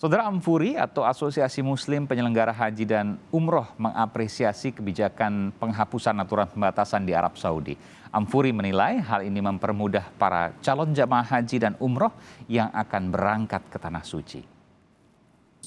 Saudara Amfuri atau Asosiasi Muslim Penyelenggara Haji dan Umroh mengapresiasi kebijakan penghapusan aturan pembatasan di Arab Saudi. Amfuri menilai hal ini mempermudah para calon jamaah haji dan umroh yang akan berangkat ke Tanah Suci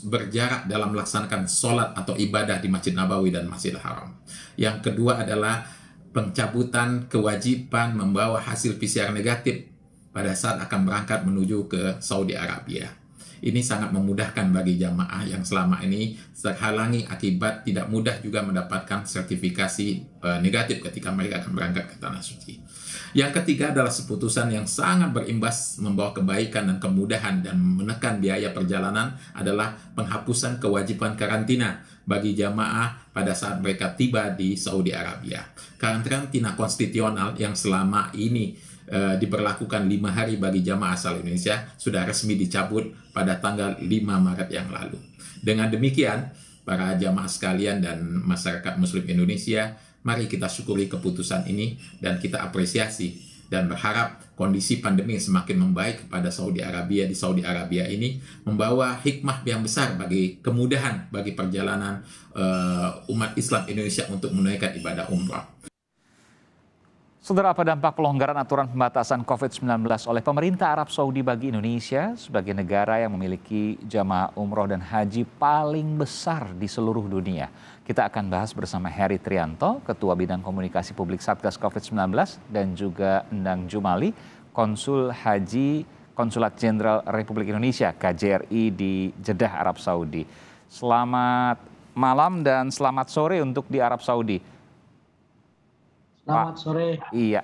berjarak dalam melaksanakan sholat atau ibadah di Masjid Nabawi dan masjid Haram. Yang kedua adalah pencabutan kewajiban membawa hasil PCR negatif pada saat akan berangkat menuju ke Saudi Arabia. Ini sangat memudahkan bagi jamaah yang selama ini terhalangi akibat tidak mudah juga mendapatkan sertifikasi e, negatif ketika mereka akan berangkat ke tanah suci. Yang ketiga adalah seputusan yang sangat berimbas membawa kebaikan dan kemudahan dan menekan biaya perjalanan adalah penghapusan kewajiban karantina bagi jamaah pada saat mereka tiba di Saudi Arabia. Karantina konstitusional yang selama ini Eh, Diperlakukan lima hari bagi jamaah asal Indonesia sudah resmi dicabut pada tanggal 5 Maret yang lalu. Dengan demikian, para jamaah sekalian dan masyarakat muslim Indonesia, mari kita syukuri keputusan ini dan kita apresiasi dan berharap kondisi pandemi semakin membaik kepada Saudi Arabia di Saudi Arabia ini membawa hikmah yang besar bagi kemudahan bagi perjalanan uh, umat Islam Indonesia untuk menunaikan ibadah umrah. Saudara, apa dampak pelonggaran aturan pembatasan COVID-19 oleh pemerintah Arab Saudi bagi Indonesia sebagai negara yang memiliki jamaah umroh dan haji paling besar di seluruh dunia? Kita akan bahas bersama Heri Trianto, Ketua Bidang Komunikasi Publik Satgas COVID-19 dan juga Endang Jumali, Konsul Haji Konsulat Jenderal Republik Indonesia KJRI di Jeddah, Arab Saudi. Selamat malam dan selamat sore untuk di Arab Saudi. Selamat sore. Iya.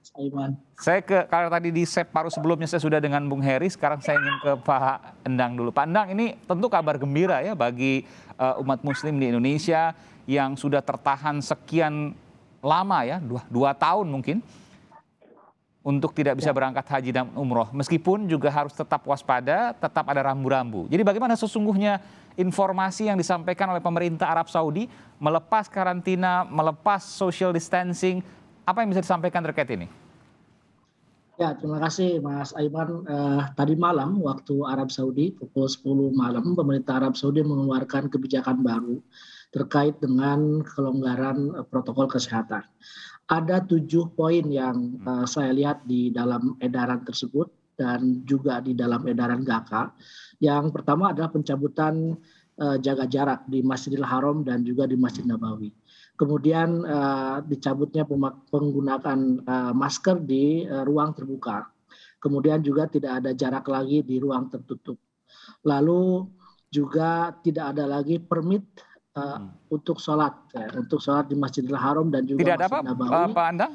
Saiman. Saya ke karena tadi di set paruh sebelumnya saya sudah dengan Bung Heri, sekarang saya ingin ke Pak Endang dulu. Pak Endang ini tentu kabar gembira ya bagi uh, umat Muslim di Indonesia yang sudah tertahan sekian lama ya dua, dua tahun mungkin untuk tidak bisa ya. berangkat haji dan umroh. Meskipun juga harus tetap waspada, tetap ada rambu-rambu. Jadi bagaimana sesungguhnya informasi yang disampaikan oleh pemerintah Arab Saudi melepas karantina, melepas social distancing, apa yang bisa disampaikan terkait ini? Ya, terima kasih Mas Aiman. Uh, tadi malam waktu Arab Saudi pukul 10 malam pemerintah Arab Saudi mengeluarkan kebijakan baru terkait dengan kelonggaran eh, protokol kesehatan. Ada tujuh poin yang uh, saya lihat di dalam edaran tersebut dan juga di dalam edaran GAKA. Yang pertama adalah pencabutan uh, jaga jarak di Masjidil Haram dan juga di Masjid Nabawi kemudian uh, dicabutnya penggunaan uh, masker di uh, ruang terbuka, kemudian juga tidak ada jarak lagi di ruang tertutup, lalu juga tidak ada lagi permit Eh, hmm. untuk sholat, ya, untuk sholat di Masjidil Haram dan juga Tidak Masjid apa, Nabawi. Eh, Pak Andang?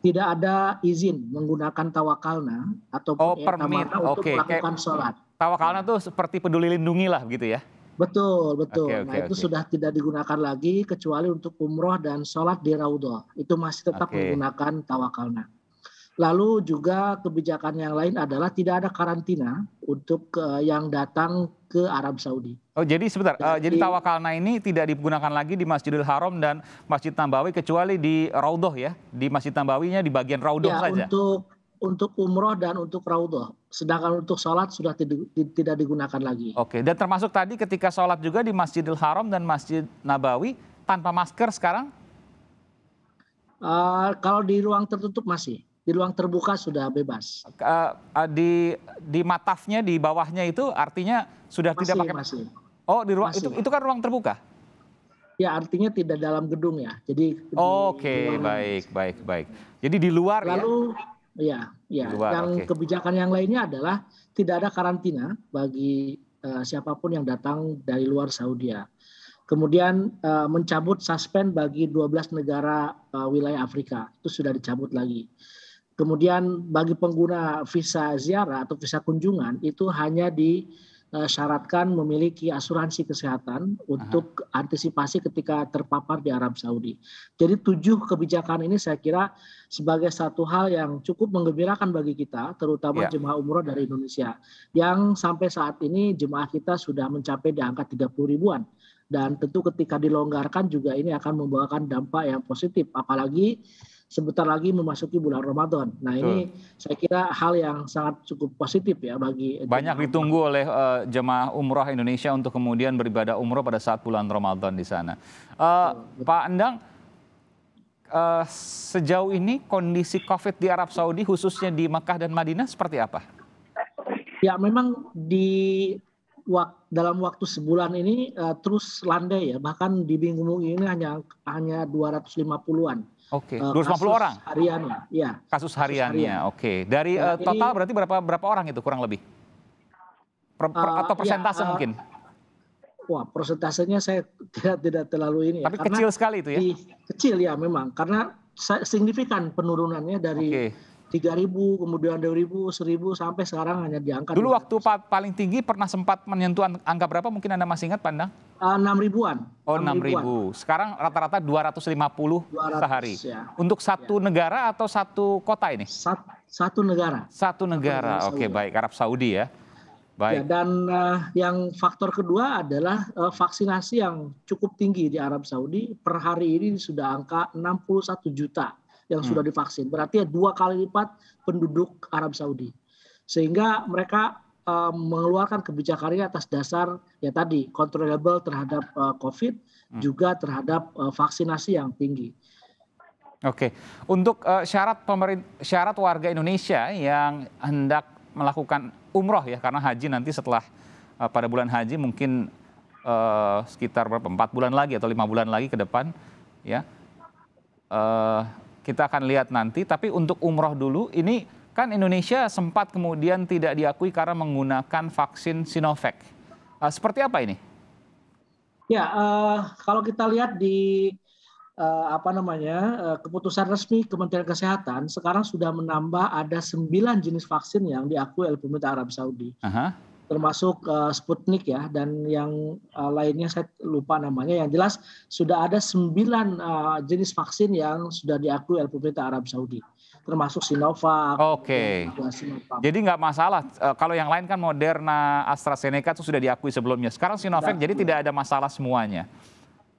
Tidak ada izin menggunakan tawakalna atau oh, permit. untuk okay. melakukan sholat. Tawakalna itu seperti peduli lindungi lah gitu ya? Betul, betul. Okay, okay, nah itu okay. sudah tidak digunakan lagi kecuali untuk umroh dan sholat di Raudhah. Itu masih tetap okay. menggunakan tawakalna. Lalu juga kebijakan yang lain adalah tidak ada karantina untuk uh, yang datang ke Arab Saudi. Oh jadi sebentar, eh, jadi, uh, jadi tawakalna ini tidak digunakan lagi di Masjidil Haram dan Masjid Nabawi kecuali di Raudhah ya, di Masjid Nabawinya di bagian Raudhah ya, saja. Untuk untuk umroh dan untuk raudhah. Sedangkan untuk sholat sudah tidak digunakan lagi. Oke, dan termasuk tadi ketika sholat juga di Masjidil Haram dan Masjid Nabawi tanpa masker sekarang? Uh, kalau di ruang tertutup masih di ruang terbuka sudah bebas. Eh, eh, di di matafnya di bawahnya itu artinya sudah masih, tidak pakai masih. Oh, di ruang masih. itu itu kan ruang terbuka. Ya, artinya tidak dalam gedung ya. Jadi oh, Oke, okay. baik, baik, baik. Jadi di luar ya? Lalu ya, ya, ya. Luar, yang okay. kebijakan yang lainnya adalah tidak ada karantina bagi uh, siapapun yang datang dari luar Saudi. Ya. Kemudian uh, mencabut suspend bagi 12 negara uh, wilayah Afrika. Itu sudah dicabut lagi. Kemudian bagi pengguna visa ziarah atau visa kunjungan itu hanya disyaratkan eh, memiliki asuransi kesehatan untuk Aha. antisipasi ketika terpapar di Arab Saudi. Jadi tujuh kebijakan ini saya kira sebagai satu hal yang cukup menggembirakan bagi kita, terutama ya. jemaah umroh dari Indonesia yang sampai saat ini jemaah kita sudah mencapai di angka 30 ribuan dan tentu ketika dilonggarkan juga ini akan membawakan dampak yang positif apalagi sebentar lagi memasuki bulan Ramadan. Nah ini saya kira hal yang sangat cukup positif ya bagi banyak ditunggu oleh uh, jemaah umroh Indonesia untuk kemudian beribadah umroh pada saat bulan Ramadan di sana. Uh, Pak Endang, uh, sejauh ini kondisi COVID di Arab Saudi khususnya di Mekah dan Madinah seperti apa? Ya memang di wak, dalam waktu sebulan ini uh, terus landai ya bahkan di minggu ini hanya hanya 250-an Oke, okay. Eh, 250 kasus orang. Hariannya, ya. Kasus hariannya. harian. Oke. Okay. Dari uh, total berarti berapa berapa orang itu kurang lebih? Per, per, uh, atau ya, persentase ya, uh, mungkin? Wah, persentasenya saya tidak tidak terlalu ini ya, Tapi karena kecil sekali itu ya. Di, kecil ya memang karena signifikan penurunannya dari okay Tiga ribu, kemudian dua ribu, seribu sampai sekarang hanya diangkat. Dulu 200. waktu paling tinggi pernah sempat menyentuh angka berapa mungkin Anda masih ingat Pandang? Ah, enam uh, ribuan. Oh enam ribu. Sekarang rata-rata dua ratus lima puluh sehari. Ya. Untuk satu ya. negara atau satu kota ini? Sat, satu negara. Satu negara. Oke okay, baik Arab Saudi ya. Baik. Ya, dan uh, yang faktor kedua adalah uh, vaksinasi yang cukup tinggi di Arab Saudi per hari ini sudah angka 61 juta yang sudah hmm. divaksin. Berarti ya dua kali lipat penduduk Arab Saudi. Sehingga mereka uh, mengeluarkan kebijakannya atas dasar ya tadi controllable terhadap uh, COVID hmm. juga terhadap uh, vaksinasi yang tinggi. Oke, untuk uh, syarat pemerintah syarat warga Indonesia yang hendak melakukan umroh ya karena haji nanti setelah uh, pada bulan haji mungkin uh, sekitar berapa empat bulan lagi atau lima bulan lagi ke depan ya uh, kita akan lihat nanti. Tapi untuk umroh dulu, ini kan Indonesia sempat kemudian tidak diakui karena menggunakan vaksin Sinovac. Uh, seperti apa ini? Ya, uh, kalau kita lihat di uh, apa namanya uh, keputusan resmi Kementerian Kesehatan sekarang sudah menambah ada 9 jenis vaksin yang diakui oleh pemerintah Arab Saudi. -huh termasuk uh, Sputnik ya dan yang uh, lainnya saya lupa namanya yang jelas sudah ada sembilan uh, jenis vaksin yang sudah diakui oleh pemerintah Arab Saudi termasuk Sinovac. Oke. Okay. Jadi nggak masalah uh, kalau yang lain kan Moderna, AstraZeneca itu sudah diakui sebelumnya. Sekarang Sinovac sudah jadi tidak ada masalah semuanya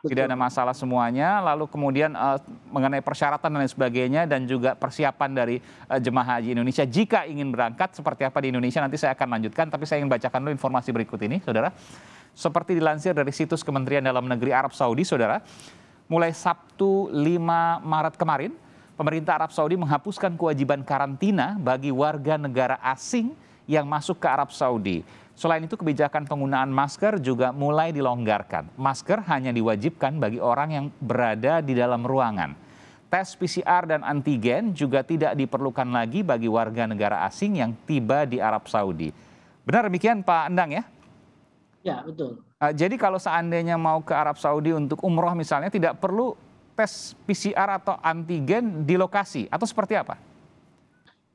tidak ada masalah semuanya. Lalu kemudian uh, mengenai persyaratan dan lain sebagainya dan juga persiapan dari uh, jemaah haji Indonesia jika ingin berangkat seperti apa di Indonesia nanti saya akan lanjutkan. Tapi saya ingin bacakan dulu informasi berikut ini, saudara. Seperti dilansir dari situs Kementerian Dalam Negeri Arab Saudi, saudara, mulai Sabtu 5 Maret kemarin, pemerintah Arab Saudi menghapuskan kewajiban karantina bagi warga negara asing yang masuk ke Arab Saudi. Selain itu kebijakan penggunaan masker juga mulai dilonggarkan. Masker hanya diwajibkan bagi orang yang berada di dalam ruangan. Tes PCR dan antigen juga tidak diperlukan lagi bagi warga negara asing yang tiba di Arab Saudi. Benar demikian Pak Endang ya? Ya, betul. Eh, jadi kalau seandainya mau ke Arab Saudi untuk umroh misalnya tidak perlu tes PCR atau antigen di lokasi atau seperti apa?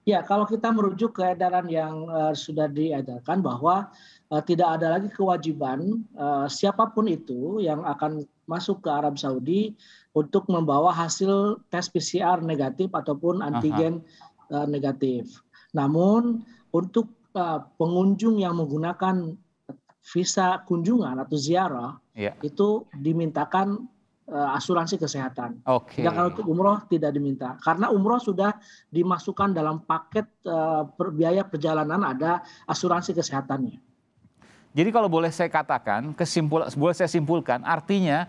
Ya, kalau kita merujuk ke edaran yang uh, sudah diedarkan bahwa uh, tidak ada lagi kewajiban uh, siapapun itu yang akan masuk ke Arab Saudi untuk membawa hasil tes PCR negatif ataupun antigen uh, negatif. Namun untuk uh, pengunjung yang menggunakan visa kunjungan atau ziarah yeah. itu dimintakan uh, asuransi kesehatan. Oke. Okay. kalau untuk umroh tidak diminta karena umroh sudah dimasukkan dalam paket uh, per, biaya perjalanan ada asuransi kesehatannya. Jadi kalau boleh saya katakan, kesimpulan boleh saya simpulkan artinya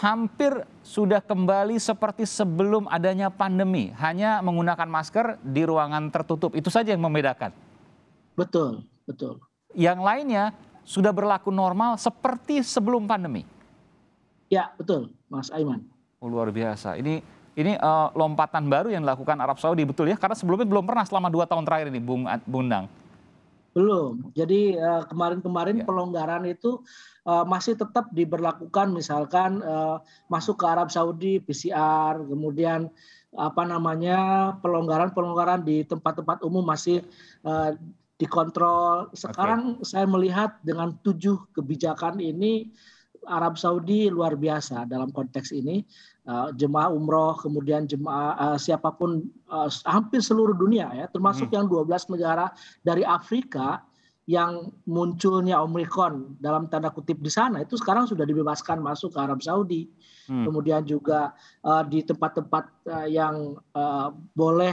hampir sudah kembali seperti sebelum adanya pandemi, hanya menggunakan masker di ruangan tertutup. Itu saja yang membedakan. Betul, betul. Yang lainnya sudah berlaku normal seperti sebelum pandemi. Ya, betul, Mas Aiman. Oh, luar biasa. Ini ini uh, lompatan baru yang dilakukan Arab Saudi betul ya? Karena sebelumnya belum pernah selama dua tahun terakhir ini, Bung Bundang. Eh, belum. Jadi eh, kemarin-kemarin uh, ya. pelonggaran itu uh, masih tetap diberlakukan misalkan uh, masuk ke Arab Saudi PCR, kemudian apa namanya pelonggaran-pelonggaran di tempat-tempat umum masih uh, dikontrol. Sekarang okay. saya melihat dengan tujuh kebijakan ini Arab Saudi luar biasa dalam konteks ini uh, jemaah umroh kemudian jemaah uh, siapapun uh, hampir seluruh dunia ya termasuk hmm. yang 12 negara dari Afrika yang munculnya Omicron dalam tanda kutip di sana itu sekarang sudah dibebaskan masuk ke Arab Saudi. Hmm. Kemudian juga uh, di tempat-tempat uh, yang uh, boleh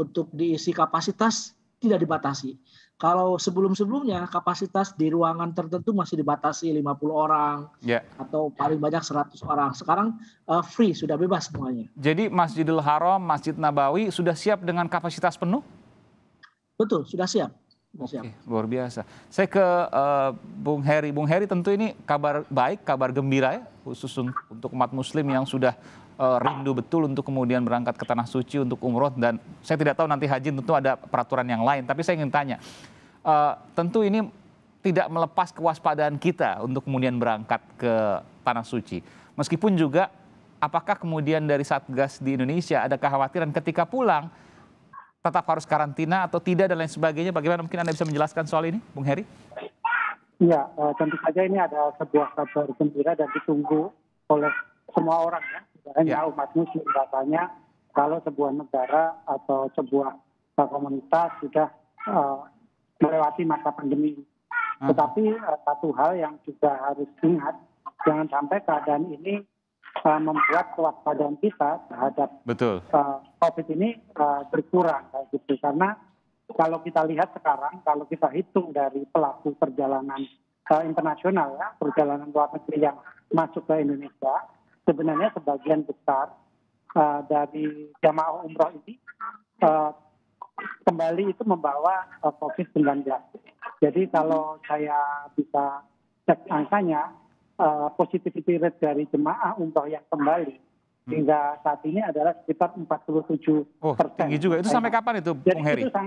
untuk diisi kapasitas tidak dibatasi. Kalau sebelum-sebelumnya kapasitas di ruangan tertentu masih dibatasi 50 orang yeah. atau paling banyak 100 orang. Sekarang uh, free, sudah bebas semuanya. Jadi Masjidil Haram, Masjid Nabawi sudah siap dengan kapasitas penuh? Betul, sudah siap. Oke, okay, luar biasa. Saya ke uh, Bung Heri. Bung Heri tentu ini kabar baik, kabar gembira ya, khusus untuk umat muslim yang sudah uh, rindu betul untuk kemudian berangkat ke tanah suci untuk umroh dan saya tidak tahu nanti haji tentu ada peraturan yang lain tapi saya ingin tanya uh, tentu ini tidak melepas kewaspadaan kita untuk kemudian berangkat ke tanah suci meskipun juga apakah kemudian dari satgas di Indonesia ada kekhawatiran ketika pulang tetap harus karantina atau tidak dan lain sebagainya bagaimana mungkin anda bisa menjelaskan soal ini Bung Heri? Ya tentu saja ini ada sebuah kabar gembira dan ditunggu oleh semua orang ya ya. umat muslim rasanya kalau sebuah negara atau sebuah eh, komunitas sudah uh, melewati masa pandemi. -huh. Hmm. Tetapi uh, satu hal yang juga harus diingat jangan sampai keadaan ini uh, membuat kewaspadaan kita terhadap Betul. Uh, COVID ini uh, berkurang, kayak gitu. Karena kalau kita lihat sekarang, kalau kita hitung dari pelaku perjalanan uh, internasional ya, perjalanan luar negeri yang masuk ke Indonesia, sebenarnya sebagian besar uh, dari jamaah umroh ini uh, kembali itu membawa uh, COVID-19. Jadi kalau saya bisa cek angkanya, uh, positivity rate dari jemaah umroh yang kembali hmm. hingga saat ini adalah sekitar 47 oh, persen. Tinggi juga. Itu sampai kapan itu, Jadi Bung Heri? Itu,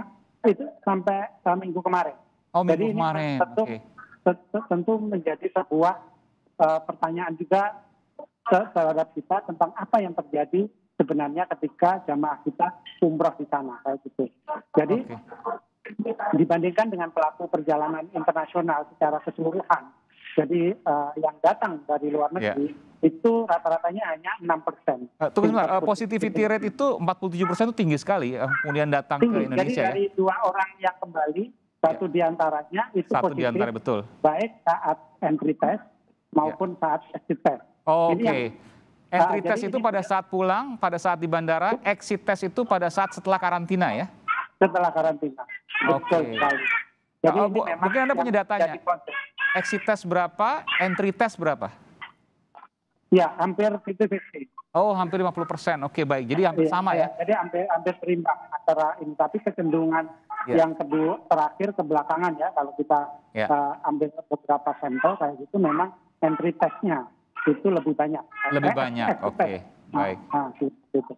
itu sampai uh, minggu kemarin. Oh, minggu Jadi kemarin. tentu, okay. tentu menjadi sebuah uh, pertanyaan juga terhadap kita tentang apa yang terjadi sebenarnya ketika jamaah kita umroh di sana kayak gitu. Jadi okay. dibandingkan dengan pelaku perjalanan internasional secara keseluruhan, jadi uh, yang datang dari luar ya. negeri yeah. itu rata-ratanya hanya enam persen. Uh, uh, positivity rate itu 47 persen itu tinggi sekali. Uh, kemudian datang tinggi. ke Indonesia. Jadi ya? dari dua orang yang kembali satu yeah. diantaranya itu satu positif. Diantara, betul. Baik saat entry test ya. maupun yeah. saat exit test. Oh, Oke. Okay. Entry ah, test itu pada saat pulang, pada saat di bandara, exit test itu pada saat setelah karantina ya? Setelah karantina. Oke. Okay. Ya, jadi oh, mungkin Anda punya datanya. Exit test berapa, entry test berapa? Ya, hampir 50-50. Oh, hampir 50 persen. Oke, okay, baik. Jadi hampir ya, sama iya. ya? Jadi hampir hampir seimbang antara ini. Tapi kecenderungan ya. yang kedua terakhir ke belakangan ya, kalau kita ya. uh, ambil beberapa sampel kayak gitu, memang entry testnya itu lebih banyak. Lebih banyak, oke. Okay. Baik. Ah, ah, gitu, gitu.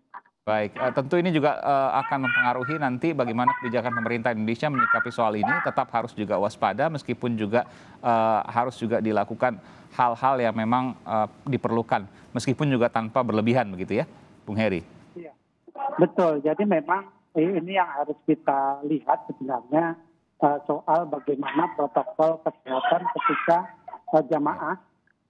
Baik, uh, tentu ini juga uh, akan mempengaruhi nanti bagaimana kebijakan pemerintah Indonesia menyikapi soal ini. Tetap harus juga waspada, meskipun juga uh, harus juga dilakukan hal-hal yang memang uh, diperlukan, meskipun juga tanpa berlebihan, begitu ya, Bung Heri? Iya, betul. Jadi memang ini yang harus kita lihat sebenarnya uh, soal bagaimana protokol kesehatan ketika uh, jamaah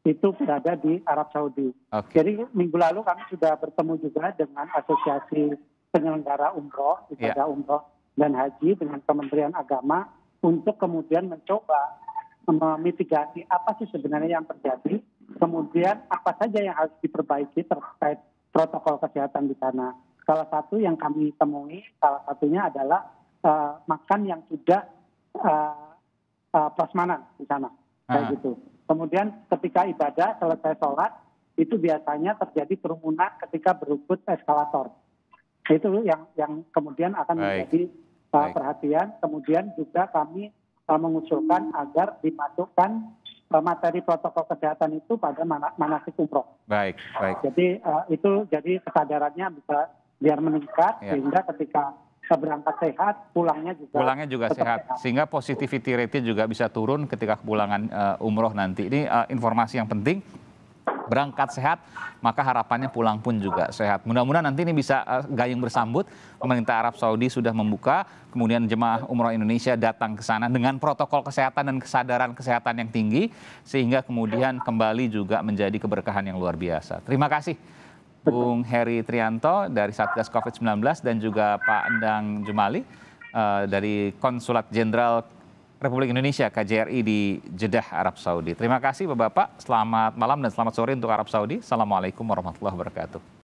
itu berada di Arab Saudi. Okay. Jadi minggu lalu kami sudah bertemu juga dengan asosiasi penyelenggara umroh, ibadah yeah. umroh dan haji dengan Kementerian Agama untuk kemudian mencoba memitigasi apa sih sebenarnya yang terjadi, kemudian apa saja yang harus diperbaiki terkait protokol kesehatan di sana. Salah satu yang kami temui, salah satunya adalah uh, makan yang tidak uh, uh, prasmanan di sana, kayak ah. gitu. Kemudian ketika ibadah selesai sholat itu biasanya terjadi kerumunan ketika berebut eskalator. Itu yang yang kemudian akan Baik. menjadi uh, perhatian. Kemudian juga kami uh, mengusulkan agar dimasukkan uh, materi protokol kesehatan itu pada mana manasik umroh. Baik, baik. Jadi uh, itu jadi kesadarannya bisa biar meningkat ya. sehingga ketika berangkat sehat, pulangnya juga pulangnya juga sehat. sehat, sehingga positivity rate juga bisa turun ketika kepulangan uh, umroh nanti. Ini uh, informasi yang penting. Berangkat sehat, maka harapannya pulang pun juga sehat. Mudah-mudahan nanti ini bisa eh, gayung bersambut. Pemerintah Arab Saudi sudah membuka, kemudian jemaah umroh Indonesia datang ke sana dengan protokol kesehatan dan kesadaran kesehatan yang tinggi, sehingga kemudian kembali juga menjadi keberkahan yang luar biasa. Terima kasih. Bung Heri Trianto dari Satgas COVID-19 dan juga Pak Endang Jumali uh, dari Konsulat Jenderal Republik Indonesia KJRI di Jeddah, Arab Saudi. Terima kasih Bapak-Bapak, selamat malam dan selamat sore untuk Arab Saudi. Assalamualaikum warahmatullahi wabarakatuh.